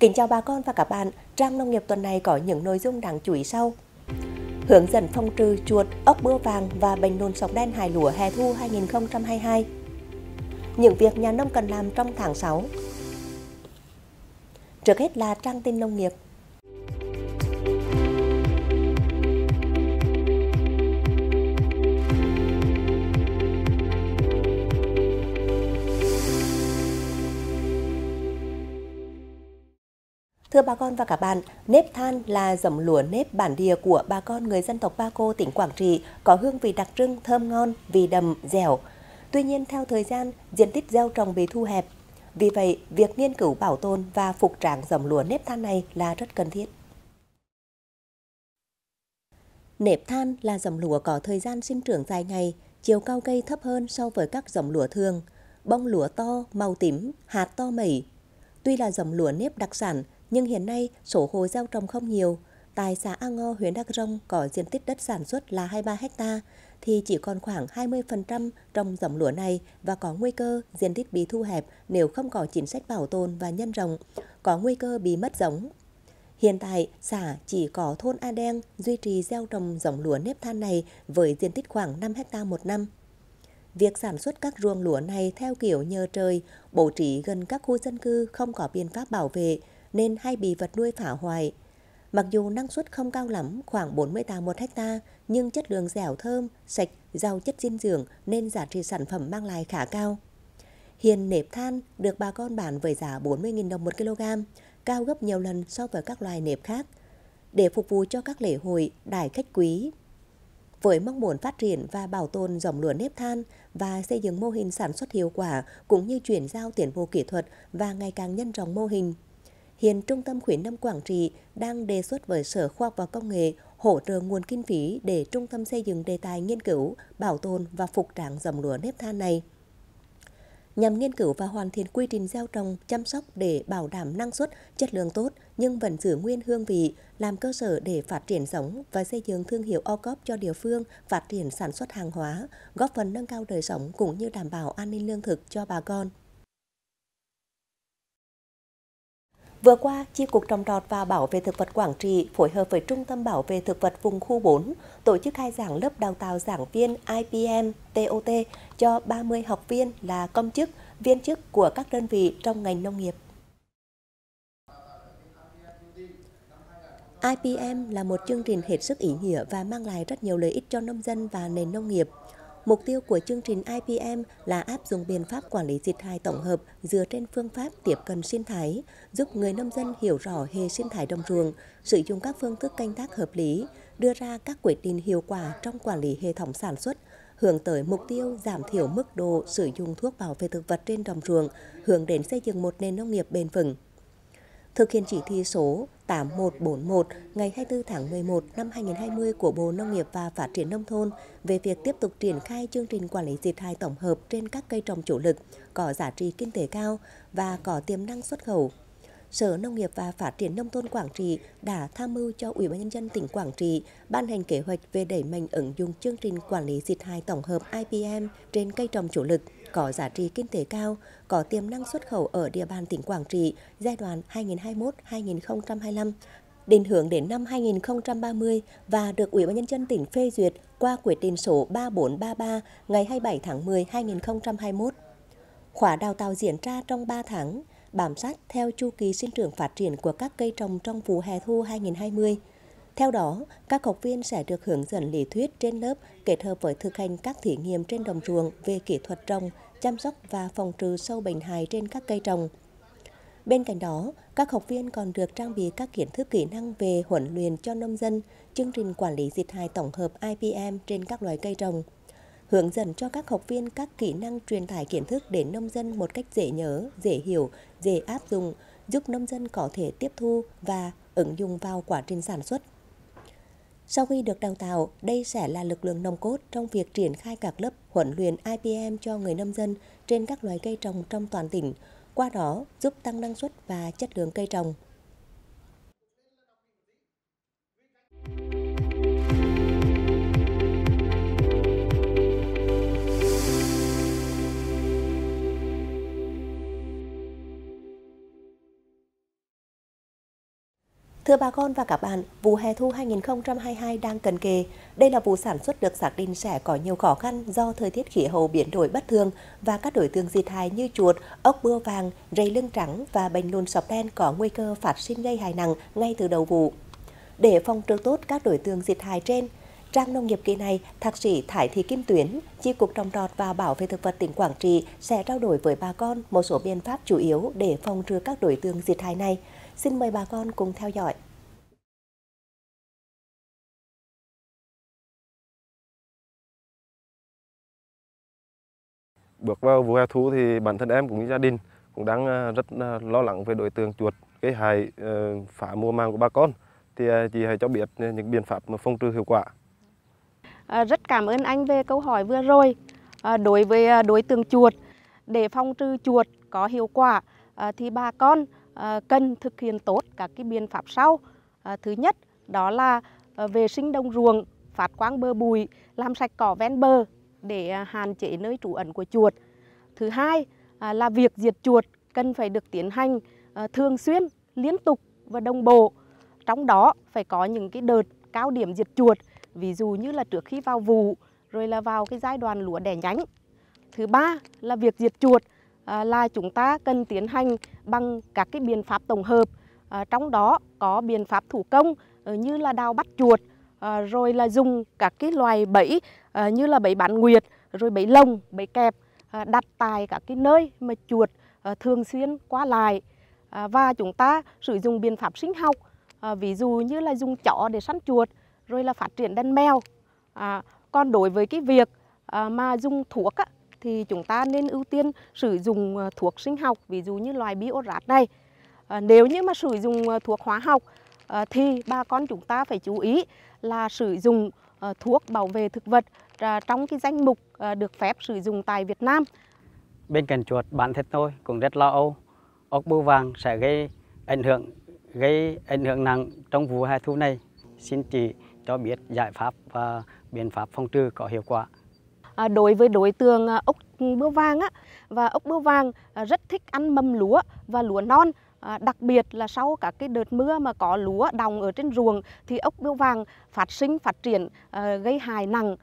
Kính chào bà con và các bạn, trang nông nghiệp tuần này có những nội dung đáng chú ý sau. Hướng dẫn phong trừ chuột, ốc bưa vàng và bệnh nôn sọc đen hài lúa hè thu 2022. Những việc nhà nông cần làm trong tháng 6. Trước hết là trang tin nông nghiệp. Thưa bà con và cả bạn, nếp than là dòng lúa nếp bản địa của bà con người dân tộc Ba Cô, tỉnh Quảng Trị, có hương vị đặc trưng thơm ngon, vì đầm, dẻo. Tuy nhiên, theo thời gian, diện tích gieo trồng bị thu hẹp. Vì vậy, việc nghiên cứu bảo tồn và phục trạng dòng lúa nếp than này là rất cần thiết. Nếp than là dòng lúa có thời gian sinh trưởng dài ngày, chiều cao cây thấp hơn so với các dòng lúa thường, bông lúa to, màu tím, hạt to mẩy. Tuy là dòng lúa nếp đặc sản, nhưng hiện nay, sổ hồ gieo trồng không nhiều. Tại xã A Ngo, huyện Đắk Rông có diện tích đất sản xuất là 23 hecta thì chỉ còn khoảng 20% trong dòng lúa này và có nguy cơ diện tích bị thu hẹp nếu không có chính sách bảo tồn và nhân rộng, có nguy cơ bị mất giống. Hiện tại, xã chỉ có thôn A Đen duy trì gieo trồng dòng lúa nếp than này với diện tích khoảng 5 hecta một năm. Việc sản xuất các ruộng lúa này theo kiểu nhờ trời, bổ trí gần các khu dân cư không có biện pháp bảo vệ, nên hay bị vật nuôi phá hoại. Mặc dù năng suất không cao lắm, khoảng 40 tạ một hecta, nhưng chất lượng dẻo thơm, sạch, giàu chất dinh dưỡng nên giá trị sản phẩm mang lại khá cao. Hiền nếp than được bà con bán với giá 40.000 đồng một kg, cao gấp nhiều lần so với các loài nếp khác, để phục vụ cho các lễ hội, đài khách quý. Với mong muốn phát triển và bảo tồn dòng lúa nếp than và xây dựng mô hình sản xuất hiệu quả cũng như chuyển giao tiến bộ kỹ thuật và ngày càng nhân rộng mô hình, hiện Trung tâm khuyến nông Quảng Trị đang đề xuất với Sở Khoa học và Công nghệ hỗ trợ nguồn kinh phí để trung tâm xây dựng đề tài nghiên cứu, bảo tồn và phục trạng dòng lúa nếp than này. Nhằm nghiên cứu và hoàn thiện quy trình gieo trồng, chăm sóc để bảo đảm năng suất, chất lượng tốt nhưng vẫn giữ nguyên hương vị, làm cơ sở để phát triển giống và xây dựng thương hiệu OCOP cho địa phương, phát triển sản xuất hàng hóa, góp phần nâng cao đời sống cũng như đảm bảo an ninh lương thực cho bà con. Vừa qua, Chi cục trồng trọt và bảo vệ thực vật Quảng Trị phối hợp với Trung tâm bảo vệ thực vật vùng khu 4 tổ chức khai giảng lớp đào tạo giảng viên IPM TOT cho 30 học viên là công chức, viên chức của các đơn vị trong ngành nông nghiệp. IPM là một chương trình hết sức ý nghĩa và mang lại rất nhiều lợi ích cho nông dân và nền nông nghiệp. Mục tiêu của chương trình IPM là áp dụng biện pháp quản lý dịch hại tổng hợp dựa trên phương pháp tiếp cận sinh thái, giúp người nông dân hiểu rõ hệ sinh thái đồng ruộng, sử dụng các phương thức canh tác hợp lý, đưa ra các quyết định hiệu quả trong quản lý hệ thống sản xuất, hướng tới mục tiêu giảm thiểu mức độ sử dụng thuốc bảo vệ thực vật trên đồng ruộng, hướng đến xây dựng một nền nông nghiệp bền vững thực hiện chỉ thị số 8141 ngày 24 tháng 11 năm 2020 của Bộ Nông nghiệp và Phát triển Nông thôn về việc tiếp tục triển khai chương trình quản lý diệt hại tổng hợp trên các cây trồng chủ lực có giá trị kinh tế cao và có tiềm năng xuất khẩu. Sở Nông nghiệp và Phát triển Nông thôn Quảng Trị đã tham mưu cho Ủy ban Nhân dân tỉnh Quảng Trị ban hành kế hoạch về đẩy mạnh ứng dụng chương trình quản lý diệt hại tổng hợp IPM trên cây trồng chủ lực – có giá trị kinh tế cao, có tiềm năng xuất khẩu ở địa bàn tỉnh Quảng Trị giai đoạn 2021-2025, định hướng đến năm 2030 và được Ủy ban nhân dân tỉnh phê duyệt qua quyết định số 3433 ngày 27 tháng 10 2021. Khóa đào tạo diễn ra trong 3 tháng, bám sát theo chu kỳ sinh trưởng phát triển của các cây trồng trong vụ hè thu 2020. Theo đó, các học viên sẽ được hướng dẫn lý thuyết trên lớp kết hợp với thực hành các thí nghiệm trên đồng ruộng về kỹ thuật trồng, chăm sóc và phòng trừ sâu bệnh hại trên các cây trồng. Bên cạnh đó, các học viên còn được trang bị các kiến thức kỹ năng về huấn luyện cho nông dân, chương trình quản lý dịch hại tổng hợp IPM trên các loài cây trồng, hướng dẫn cho các học viên các kỹ năng truyền tải kiến thức đến nông dân một cách dễ nhớ, dễ hiểu, dễ áp dụng, giúp nông dân có thể tiếp thu và ứng dụng vào quá trình sản xuất. Sau khi được đào tạo, đây sẽ là lực lượng nòng cốt trong việc triển khai các lớp huấn luyện IPM cho người nông dân trên các loài cây trồng trong toàn tỉnh, qua đó giúp tăng năng suất và chất lượng cây trồng. Thưa bà con và các bạn, vụ hè thu 2022 đang cần kề. Đây là vụ sản xuất được xác định sẽ có nhiều khó khăn do thời tiết khí hậu biến đổi bất thường và các đối tượng dịch hại như chuột, ốc bưa vàng, rây lưng trắng và bệnh lùn sọc đen có nguy cơ phát sinh gây hại nặng ngay từ đầu vụ. Để phòng trừ tốt các đối tượng diệt hại trên, Trang nông nghiệp kỳ này, thạc sĩ Thải Thị Kim Tuyến, Chi cục trồng trọt và bảo vệ thực vật tỉnh Quảng Trị sẽ trao đổi với bà con một số biện pháp chủ yếu để phòng trừ các đối tượng diệt hại này. Xin mời bà con cùng theo dõi. Bước vào vụ hè thu thì bản thân em cũng như gia đình cũng đang ờ, rất ờ, lo lắng về đối tượng chuột gây hại ờ, phá mùa màng của bà con. Thì chị hãy cho biết những biện pháp mà phòng trừ hiệu quả. À, rất cảm ơn anh về câu hỏi vừa rồi. À, đối với đối tượng chuột, để phòng trừ chuột có hiệu quả à, thì bà con Ờ, cần thực hiện tốt các cái biện pháp sau. Ờ, thứ nhất đó là ờ, vệ sinh đồng ruộng, phát quang bờ bùi làm sạch cỏ ven bờ để hạn chế nơi trú ẩn của chuột. Thứ hai à, là việc diệt chuột cần phải được tiến hành thường xuyên, liên tục và đồng bộ. Trong đó phải có những cái đợt cao điểm diệt chuột, ví dụ như là trước khi vào vụ, rồi là vào cái giai đoạn lúa đẻ nhánh. Thứ ba là việc diệt chuột À, là chúng ta cần tiến hành bằng các cái biện pháp tổng hợp à, trong đó có biện pháp thủ công ờ, như là đào bắt chuột à, rồi là dùng các cái loài bẫy như là bẫy bán nguyệt rồi bẫy lồng bẫy kẹp đặt tại các cái nơi mà chuột ờ, thường xuyên qua lại và chúng ta sử dụng biện pháp sinh học ví dụ như là dùng chó để săn chuột rồi là phát triển đàn mèo còn đối với cái việc mà dùng thuốc thì chúng ta nên ưu tiên sử dụng ờ, thuốc sinh học, ví dụ như loài biorat này. Ờ, nếu như mà sử dụng ờ, thuốc hóa học thì bà con chúng ta phải chú ý là sử dụng thuốc bảo vệ thực vật trong cái danh mục được phép sử dụng tại Việt Nam. Bên cạnh chuột, bản thân tôi cũng rất lo âu. Ốc bưu vàng sẽ gây ảnh hưởng gây ảnh hưởng nặng trong vụ hè thu này. Xin chị cho biết giải pháp và biện pháp phòng trừ có hiệu quả. À, đối với đối tượng à, ốc bươu vàng á và ốc bươu vàng à, rất thích ăn mâm lúa và lúa non đặc biệt là sau các cái đợt mưa mà có lúa đồng ở trên ruộng thì ốc bươu vàng phát sinh phát triển gây hại nặng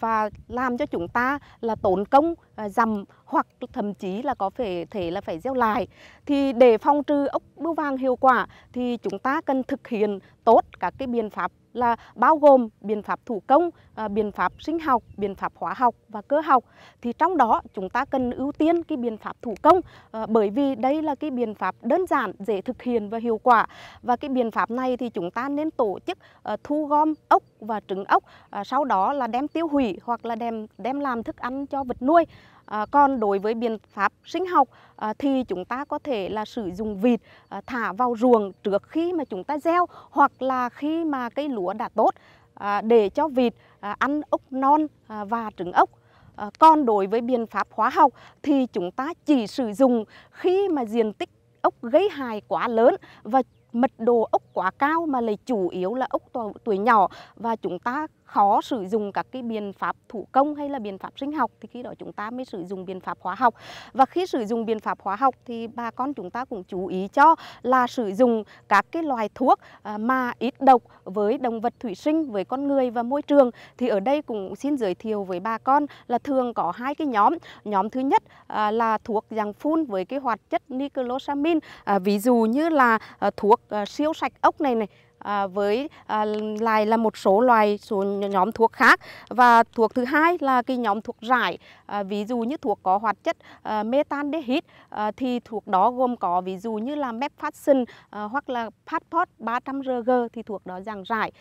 và làm cho chúng ta là tốn công dầm hoặc thậm chí là có thể thể là phải gieo lại thì để phòng trừ ốc bươu vàng hiệu quả thì chúng ta cần thực hiện tốt các cái biện pháp là bao gồm biện pháp thủ công, à, biện pháp sinh học, biện pháp hóa học và cơ học. Thì trong đó chúng ta cần ưu tiên cái biện pháp thủ công à, bởi vì đây là cái biện pháp đơn giản, dễ thực hiện và hiệu quả. Và cái biện pháp này thì chúng ta nên tổ chức à, thu gom ốc và trứng ốc, sau đó là đem tiêu hủy hoặc là đem đem làm thức ăn cho vật nuôi. À, còn đối với biện pháp sinh học à, thì chúng ta có thể là sử dụng vịt à, thả vào ruồng trước khi mà chúng ta gieo hoặc là khi mà cây lúa đã tốt à, để cho vịt ăn ốc non và trứng ốc. À, còn đối với biện pháp hóa học thì chúng ta chỉ sử dụng khi mà diện tích ốc gây hại quá lớn và mật độ ốc quá cao mà lại chủ yếu là ốc tuổi nhỏ và chúng ta khó sử dụng các cái biện pháp thủ công hay là biện pháp sinh học thì khi đó chúng ta mới sử dụng biện pháp hóa học và khi sử dụng biện pháp hóa học thì bà con chúng ta cũng chú ý cho là sử dụng các cái loài thuốc à, mà ít độc với động vật thủy sinh với con người và môi trường thì ở đây cũng xin giới thiệu với bà con là thường có hai cái nhóm nhóm thứ nhất à, là thuốc dạng phun với cái hoạt chất nicosamine à, ví dụ như là thuốc siêu sạch ốc này này à, với à, lại là một số loài số nhóm thuốc khác và thuốc thứ hai là cái nhóm thuốc giải à, ví dụ như thuốc có hoạt chất à, metandehyde à, thì thuốc đó gồm có ví dụ như là mepfacin à, hoặc là patpot 300 rg thì thuốc đó dạng giải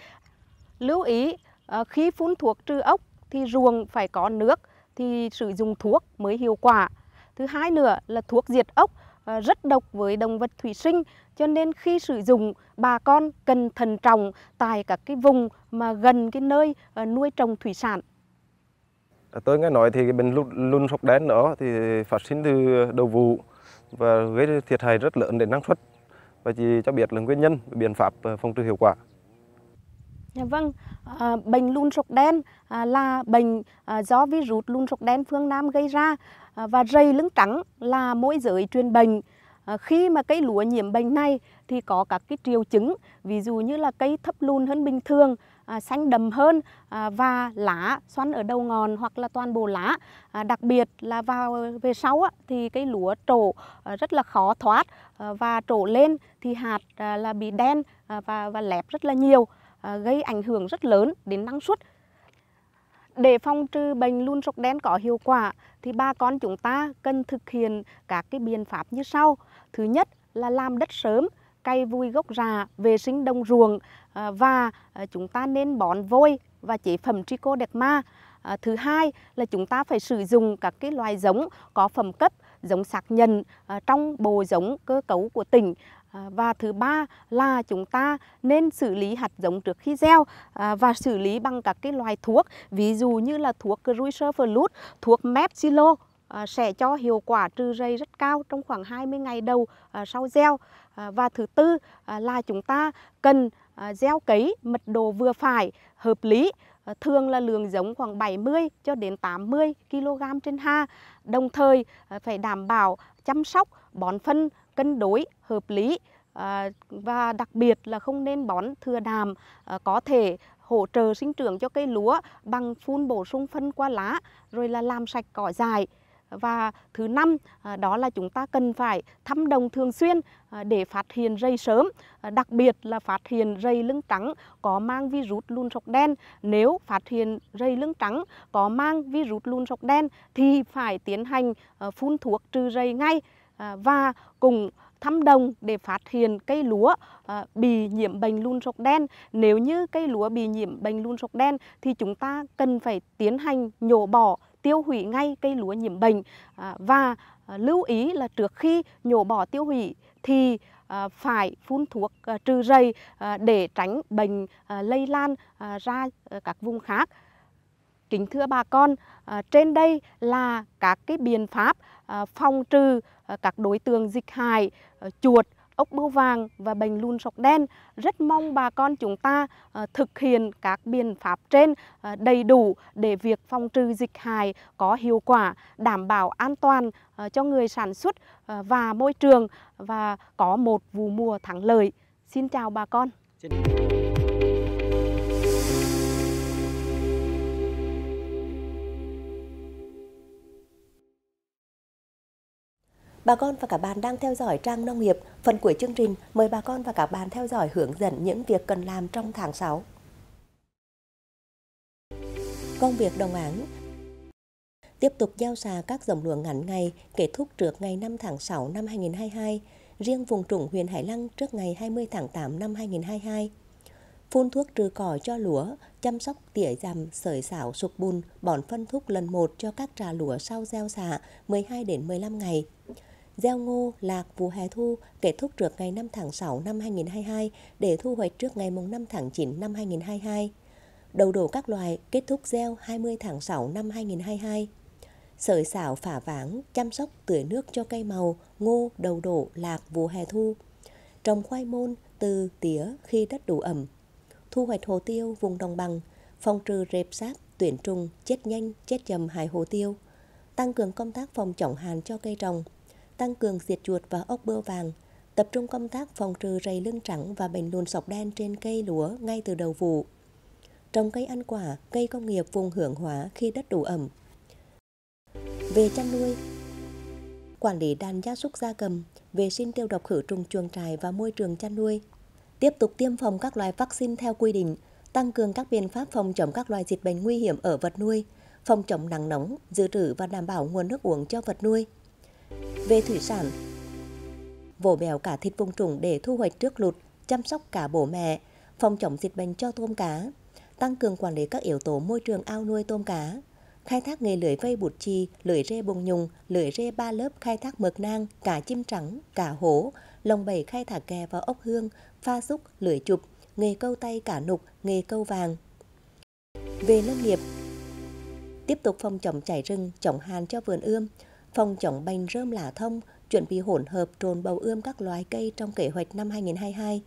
lưu ý à, khi phun thuốc trừ ốc thì ruồng phải có nước thì sử dụng thuốc mới hiệu quả thứ hai nữa là thuốc diệt ốc à, rất độc với động vật thủy sinh cho nên khi sử dụng bà con cần thần trọng tại các cái vùng mà gần cái nơi ờ, nuôi trồng thủy sản. À, tôi nghe nói thì bệnh lùn, lùn sọc đen đó thì phát sinh từ đầu vụ và gây thiệt hại rất lớn đến năng suất và chỉ cho biết là nguyên nhân biện pháp ờ, phòng trừ hiệu quả. Dạ vâng, à, bệnh lùn sọc đen à, là bệnh à, do virus lùn sọc đen phương Nam gây ra à, và rầy lưng trắng là môi giới truyền bệnh. Ờ, khi mà cây lúa nhiễm bệnh này thì có các cái triệu chứng ví dụ như là cây thấp lùn hơn bình thường à, xanh đầm hơn à, và lá xoăn ở đầu ngọn hoặc là toàn bộ lá à, đặc biệt là vào về sau á, thì cây lúa trổ à, rất là khó thoát à, và trổ lên thì hạt à, là bị đen à, và và lép rất là nhiều à, gây ảnh hưởng rất lớn đến năng suất để phòng trừ bệnh lùn sọc đen có hiệu quả thì bà con chúng ta cần thực hiện các cái biện pháp như sau. Thứ nhất là làm đất sớm, cây vùi gốc rạ, vệ sinh đồng ruộng à, và à, chúng ta nên bón vôi và chế phẩm trichoderma. ma à, thứ hai là chúng ta phải sử dụng các cái loài giống có phẩm cấp giống xác nhận trong bồ giống cơ cấu của tỉnh À, và thứ ba là chúng ta nên xử lý hạt giống trước khi gieo à, và xử lý bằng các cái loại thuốc ví dụ như là thuốc cruiserflut, thuốc mepsilo à, sẽ cho hiệu quả trừ rây rất cao trong khoảng 20 ngày đầu sau gieo. Và thứ tư là chúng ta cần gieo cấy mật độ vừa phải, hợp lý, thường là lượng giống khoảng 70 cho đến 80 kg trên ha. Đồng thời phải đảm bảo chăm sóc bón phân cân đối hợp lý à, và đặc biệt là không nên bón thừa đàm à, có thể hỗ trợ sinh trưởng cho cây lúa bằng phun bổ sung phân qua lá rồi là làm sạch cỏ dài và thứ năm à, đó là chúng ta cần phải thăm đồng thường xuyên để phát hiện rây sớm đặc biệt là phát hiện rây lưng trắng có mang virus lùn sọc đen nếu phát hiện rây lưng trắng có mang virus lùn sọc đen thì phải tiến hành phun thuốc trừ rây ngay À, và cùng thăm đồng để phát hiện cây lúa à, bị nhiễm bệnh lùn sọc đen. Nếu như cây lúa bị nhiễm bệnh lùn sọc đen thì chúng ta cần phải tiến hành nhổ bỏ, tiêu hủy ngay cây lúa nhiễm bệnh à, và lưu ý là trước khi nhổ bỏ tiêu hủy thì phải phun thuốc trừ rầy để tránh bệnh lây lan ra các vùng khác. Kính thưa bà con, à, trên đây là các cái biện pháp à, phòng trừ à, các đối tượng dịch hại chuột, ốc bươu vàng và bệnh lùn sọc đen. Rất mong bà con chúng ta thực hiện các biện pháp trên đầy đủ để việc phòng trừ dịch hại có hiệu quả, đảm bảo an toàn cho người sản xuất và môi trường và có một vụ mùa thắng lợi. Xin chào bà con. Xin Bà con và các bạn đang theo dõi trang nông nghiệp. Phần cuối chương trình, mời bà con và các bạn theo dõi hướng dẫn những việc cần làm trong tháng 6. Công việc đồng áng Tiếp tục gieo xạ các dòng lúa ngắn ngày kết thúc trước ngày 5 tháng 6 năm 2022, riêng vùng trũng huyện Hải Lăng trước ngày 20 tháng 8 năm 2022. Phun thuốc trừ cỏ cho lúa, chăm sóc tỉa dằm, sởi xảo, sụp bùn, bón phân thúc lần một cho các trà lúa sau gieo xạ 12 đến 15 ngày gieo ngô, lạc vụ hè thu kết thúc trước ngày 5 tháng 6 năm 2022 để thu hoạch trước ngày 5 tháng 9 năm 2022. Đầu đổ các loài kết thúc gieo 20 tháng 6 năm 2022. sợi xảo phả váng, chăm sóc tưới nước cho cây màu, ngô, đầu đổ, lạc vụ hè thu. Trồng khoai môn, từ, tía khi đất đủ ẩm. Thu hoạch hồ tiêu vùng đồng bằng, phòng trừ rệp sáp, tuyển trùng, chết nhanh, chết chầm hại hồ tiêu. Tăng cường công tác phòng chống hạn cho cây trồng, tăng cường diệt chuột và ốc bươu vàng, tập trung công tác phòng trừ rầy lưng trắng và bệnh lùn sọc đen trên cây lúa ngay từ đầu vụ. Trồng cây ăn quả, cây công nghiệp vùng hưởng hóa khi đất đủ ẩm. Về chăn nuôi, quản lý đàn gia súc gia cầm, vệ sinh tiêu độc khử trùng chuồng trại và môi trường chăn nuôi. Tiếp tục tiêm phòng các loại vaccine theo quy định, tăng cường các biện pháp phòng chống các loài dịch bệnh nguy hiểm ở vật nuôi, phòng chống nắng nóng, dự trữ và đảm bảo nguồn nước uống cho vật nuôi. Về thủy sản, vỗ bèo cả thịt vùng trùng để thu hoạch trước lụt, chăm sóc cả bổ mẹ, phòng chống dịch bệnh cho tôm cá, tăng cường quản lý các yếu tố môi trường ao nuôi tôm cá, khai thác nghề lưới vây bụt chi, lưới rê bông nhung lưới rê ba lớp khai thác mực nang, cả chim trắng, cả hổ lồng bầy khai thác kè và ốc hương, pha xúc, lưới chụp, nghề câu tay cả nục, nghề câu vàng. Về lâm nghiệp, tiếp tục phòng chống cháy rừng, chống hàn cho vườn ươm, phòng chống bệnh rơm lá thông, chuẩn bị hỗn hợp trồn bầu ươm các loài cây trong kế hoạch năm 2022,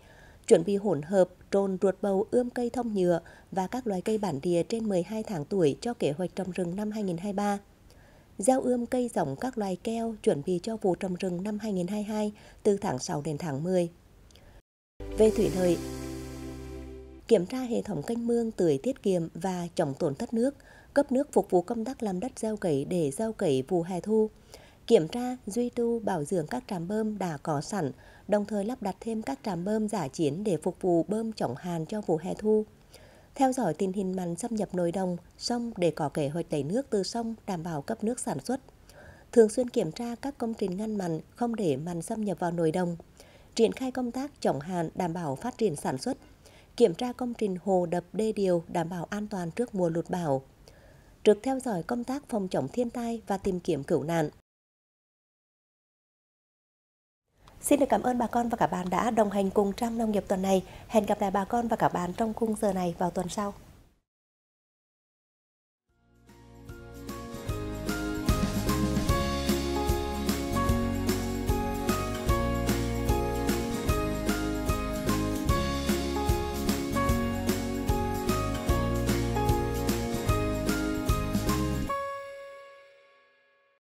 chuẩn bị hỗn hợp trồn ruột bầu ươm cây thông nhựa và các loài cây bản địa trên 12 tháng tuổi cho kế hoạch trồng rừng năm 2023. Gieo ươm cây giống các loài keo chuẩn bị cho vụ trồng rừng năm 2022 từ tháng 6 đến tháng 10. Về thủy lợi, kiểm tra hệ thống canh mương tưới tiết kiệm và chống tổn thất nước – cấp nước phục vụ công tác làm đất gieo cấy để gieo cấy vụ hè thu, kiểm tra, duy tu, bảo dưỡng các trạm bơm đã có sẵn, đồng thời lắp đặt thêm các trạm bơm giả chiến để phục vụ bơm chống hàn cho vụ hè thu. Theo dõi tình hình mặn xâm nhập nội đồng, sông để có kế hoạch tẩy nước từ sông đảm bảo cấp nước sản xuất. Thường xuyên kiểm tra các công trình ngăn mặn không để mặn xâm nhập vào nội đồng. Triển khai công tác chống hạn đảm bảo phát triển sản xuất. Kiểm tra công trình hồ đập đê điều đảm bảo an toàn trước mùa lụt bão, trực theo dõi công tác phòng chống thiên tai và tìm kiếm cứu nạn. Xin được cảm ơn bà con và các bạn đã đồng hành cùng Trăm Nông nghiệp tuần này. Hẹn gặp lại bà con và các bạn trong khung giờ này vào tuần sau.